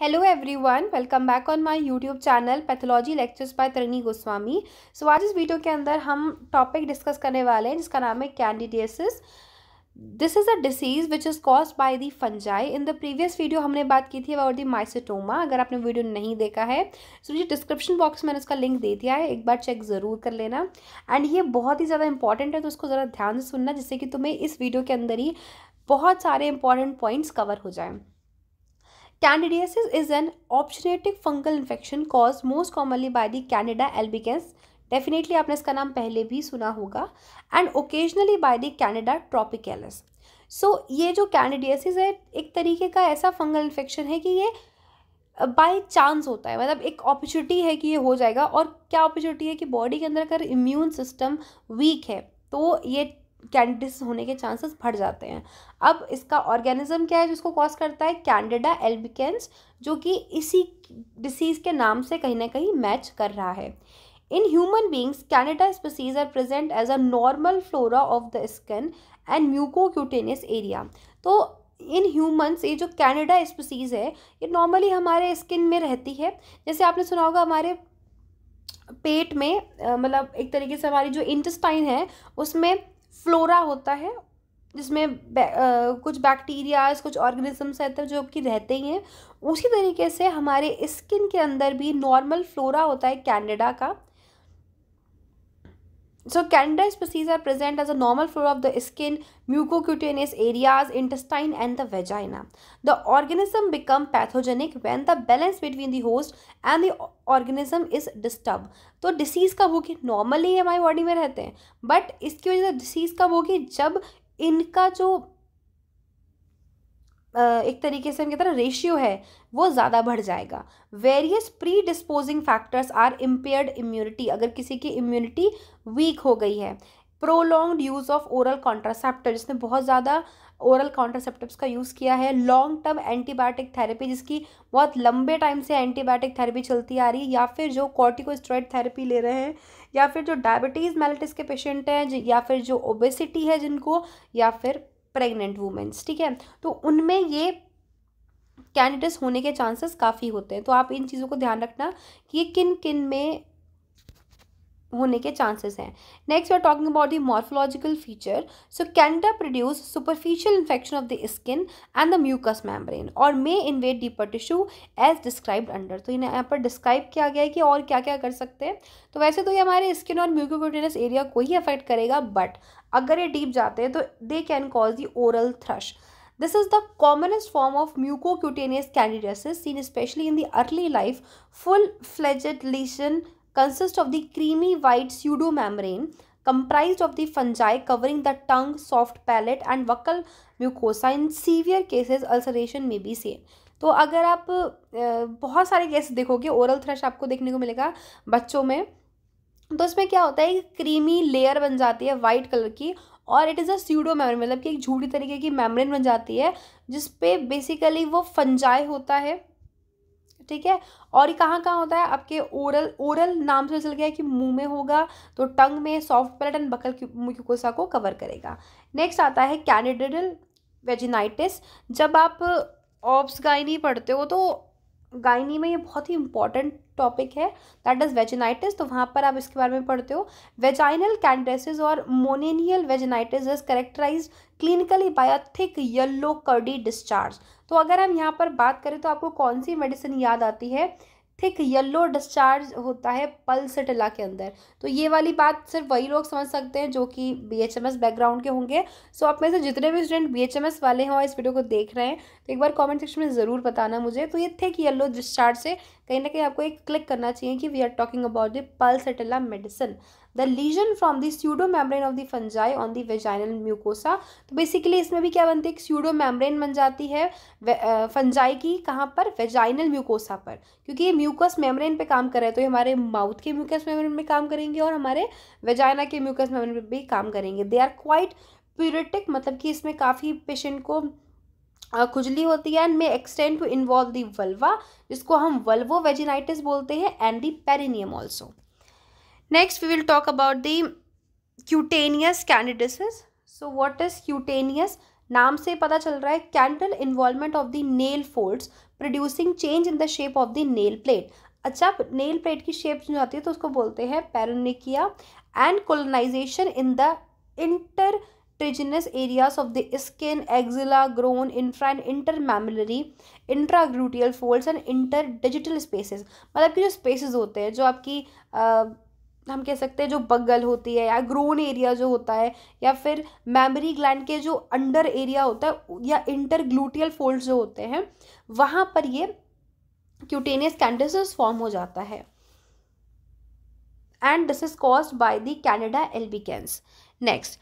Hello everyone welcome back on my YouTube channel pathology lectures by Tarni Goswami so आज इस video के अंदर हम टॉपिक डिस्कस करने वाले हैं जिसका नाम है candidiasis this is a disease which is cause by the fungi in the previous video हमने बात की थी अबाउट दी माइसेटोमा अगर आपने वीडियो नहीं देखा है तो मुझे डिस्क्रिप्शन बॉक्स में मैंने उसका लिंक दे दिया है एक बार चेक ज़रूर कर लेना एंड ये बहुत ही ज़्यादा इंपॉर्टेंट है तो उसको ज़रा ध्यान से सुनना जिससे कि तुम्हें इस वीडियो के अंदर ही बहुत सारे इंपॉर्टेंट पॉइंट्स कवर हो जाएँ candidiasis is an opsinatic fungal infection cause most commonly by the Candida albicans definitely आपने इसका नाम पहले भी सुना होगा and occasionally by the Candida tropicalis so ये जो कैंडिडियसिस है एक तरीके का ऐसा फंगल इन्फेक्शन है कि ये बाई चांस होता है मतलब एक अपॉर्चुनिटी है कि ये हो जाएगा और क्या अपॉर्चुनिटी है कि बॉडी के अंदर अगर इम्यून सिस्टम वीक है तो ये कैंडिस होने के चांसेस बढ़ जाते हैं अब इसका ऑर्गेनिज्म क्या है जिसको कॉज करता है कैंडिडा एल्बिकेंस जो कि इसी डिसीज़ के नाम से कहीं ना कहीं मैच कर रहा है in human beings Candida species are present as a normal flora of the skin and mucocutaneous area तो इन ह्यूमंस ये जो कैनेडा स्पीसीज़ है ये नॉर्मली हमारे स्किन में रहती है जैसे आपने सुना होगा हमारे पेट में मतलब एक तरीके से हमारी जो इंटेस्टाइन है उसमें फ्लोरा होता है जिसमें बै, आ, कुछ बैक्टीरियाज कुछ ऑर्गेनिजम्स रहते हैं तो जो कि रहते ही हैं उसी तरीके से हमारे स्किन के अंदर भी नॉर्मल फ्लोरा होता है कैंडिडा का so candida species are present as a normal flora of the skin mucocutaneous areas intestine and the vagina the organism become pathogenic when the balance between the host and the organism is disturbed तो disease कब होगी normally हमारी body में रहते हैं but इसकी वजह से डिसीज़ कब होगी जब इनका जो एक तरीके से हम कहते हैं रेशियो है वो ज़्यादा बढ़ जाएगा various predisposing factors are impaired immunity अगर किसी की इम्यूनिटी वीक हो गई है prolonged use of oral contraceptive जिसने बहुत ज़्यादा ओरल कॉन्ट्रासेप्टिव्स का यूज़ किया है लॉन्ग टर्म एंटीबायोटिक थेरेपी जिसकी बहुत लंबे टाइम से एंटीबायोटिक थेरेपी चलती आ रही है या फिर जो कॉर्टिकोस्टेरॉइड थेरेपी ले रहे हैं या फिर जो डायबिटीज़ मेलेटिस के पेशेंट हैं या फिर जो ओबेसिटी है जिनको या फिर प्रेग्नेंट वूमेंस ठीक है तो उनमें ये कैंडिडेट्स होने के चांसेस काफ़ी होते हैं तो आप इन चीज़ों को ध्यान रखना कि ये किन किन में होने के चांसेस हैं next we are talking about the morphological feature so Candida produce superficial infection of the skin and the mucus membrane और may invade deeper tissue as described under तो इन्हें यहाँ पर डिस्क्राइब किया गया है कि और क्या क्या कर सकते हैं तो वैसे तो ये हमारे स्किन और म्यूकोक्यूटेनस एरिया को ही अफेक्ट करेगा बट अगर ये डीप जाते हैं तो they can cause the oral thrush this is the commonest form of mucocutaneous candidiasis seen specially in the early life full fledged lesion consist of the creamy white pseudomembrane comprised of the fungi covering the tongue, soft palate and buccal mucosa. In severe cases, ulceration may be seen. तो अगर आप बहुत सारे case देखोगे oral thrush आपको देखने को मिलेगा बच्चों में तो इसमें क्या होता है क्रीमी लेयर बन जाती है वाइट कलर की और it is a pseudo membrane मतलब कि एक झूठी तरीके की मेम्ब्रेन बन जाती है जिस पे बेसिकली वो फंजाई होता है ठीक है और ये कहाँ कहाँ होता है आपके ओरल ओरल नाम से चल गया है कि मुंह में होगा तो टंग में soft palate and buccal mucosa को कवर करेगा नेक्स्ट आता है कैनिडिडल वेजिनाइटिस जब आप ऑब्स गायनी पढ़ते हो तो गायनी में ये बहुत ही इंपॉर्टेंट टॉपिक है दैट इज़ वेजेनाइटिस तो वहाँ पर आप इसके बारे में पढ़ते हो वेजाइनल कैंडेसिस और monilial vaginitis is characterize clinically by a thick yellow curdy discharge तो अगर हम यहाँ पर बात करें तो आपको कौन सी मेडिसिन याद आती है थिक येल्लो डिस्चार्ज होता है पल्सटिला के अंदर तो ये वाली बात सिर्फ वही लोग समझ सकते हैं जो कि B H M S background के होंगे सो आप में से जितने भी student B H M S वाले हैं और इस वीडियो को देख रहे हैं तो एक बार कमेंट सेक्शन में ज़रूर बताना मुझे तो ये थिक येल्लो डिस्चार्ज से कहीं ना कहीं आपको एक क्लिक करना चाहिए कि we are talking about the Pulsatilla medicine the lesion from the pseudo membrane of the fungi on the vaginal mucosa तो बेसिकली इसमें भी क्या बनती है एक स्यूडो मेम्ब्रेन बन जाती है फंजाई की कहाँ पर वेजाइनल म्यूकोसा पर क्योंकि ये म्यूकस मेम्ब्रेन पे काम कर रहे हैं तो ये हमारे माउथ के म्यूकस मेम्ब्रेन में काम करेंगे और हमारे वेजाइना के म्यूकस मेम्ब्रेन में भी काम करेंगे दे आर क्वाइट प्यूरेटिक मतलब कि इसमें काफ़ी पेशेंट को खुजली होती है and may extend to involve the vulva जिसको हम वल्वो वेजिनाइटिस बोलते हैं and the perineum also next we will talk about the cutaneous candidiasis so what is cutaneous नाम से पता चल रहा है candle involvement of the nail folds producing change in the shape of the nail plate अच्छा nail plate की shape जो आती है तो उसको बोलते हैं paronychia and colonization in the intertriginous areas of the skin axilla groin infra and intermammary intragluteal folds and interdigital spaces मतलब कि जो स्पेसिस होते हैं जो आपकी हम कह सकते हैं जो बगल होती है या ग्रोन एरिया जो होता है या फिर मेमोरी ग्लैंड के जो अंडर एरिया होता है या इंटर ग्लूटियल फोल्ड जो होते हैं वहाँ पर ये क्यूटेनियस कैंडिस फॉर्म हो जाता है and this is cause by the Candida albicans next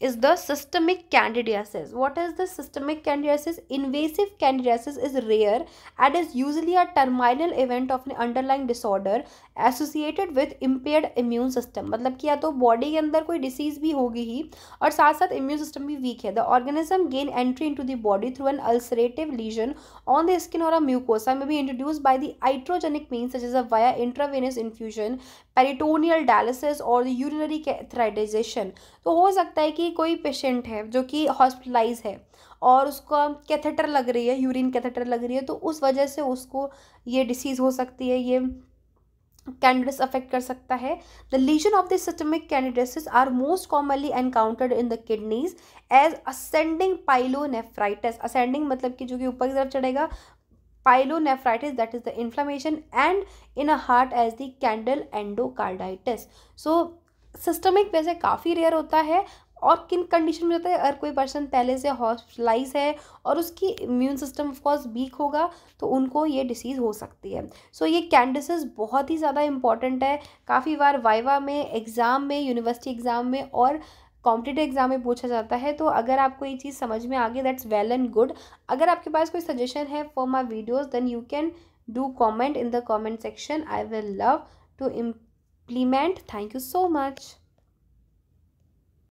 is the systemic candidiasis. What is the systemic candidiasis? Invasive candidiasis is rare and is usually a terminal event of an underlying disorder associated with impaired immune system. मतलब कि या तो body के अंदर कोई disease भी होगी ही और साथ साथ इम्यून सिस्टम भी वीक है the organism gain entry into the body through an ulcerative lesion on the skin और अ म्यूकोसा में be introduce by the iatrogenic means such as a via intravenous infusion peritoneal dialysis और urinary catheterization तो हो सकता है कि कोई patient है जो कि हॉस्पिटलाइज है और उसका कैथेटर लग रही है यूरिन कैथेटर लग रही है तो उस वजह से उसको ये डिसीज़ हो सकती है ये कैंडिडस अफेक्ट कर सकता है the lesion of the systemic candidiasis are most commonly encountered in the kidneys as ascending pyelonephritis ascending मतलब कि जो कि ऊपर की तरफ चढ़ेगा pyelonephritis that is the inflammation and in a heart as the candle endocarditis so systemic वैसे काफ़ी रेयर होता है और किन कंडीशन में होता है अगर कोई पर्सन पहले से हॉस्पिटलाइज है और उसकी इम्यून सिस्टम ऑफकोर्स वीक होगा तो उनको ये डिसीज़ हो सकती है सो so, ये कैंडिसिस बहुत ही ज़्यादा इंपॉर्टेंट है काफ़ी बार वाइवा में एग्ज़ाम में यूनिवर्सिटी एग्ज़ाम में और कॉम्पिटेटिव एग्जाम में पूछा जाता है तो अगर आपको ये चीज़ समझ में आ गई दैट्स वेल एंड गुड अगर आपके पास कोई सजेशन है for my videos then you can do comment in the comment section I will love to implement thank you so much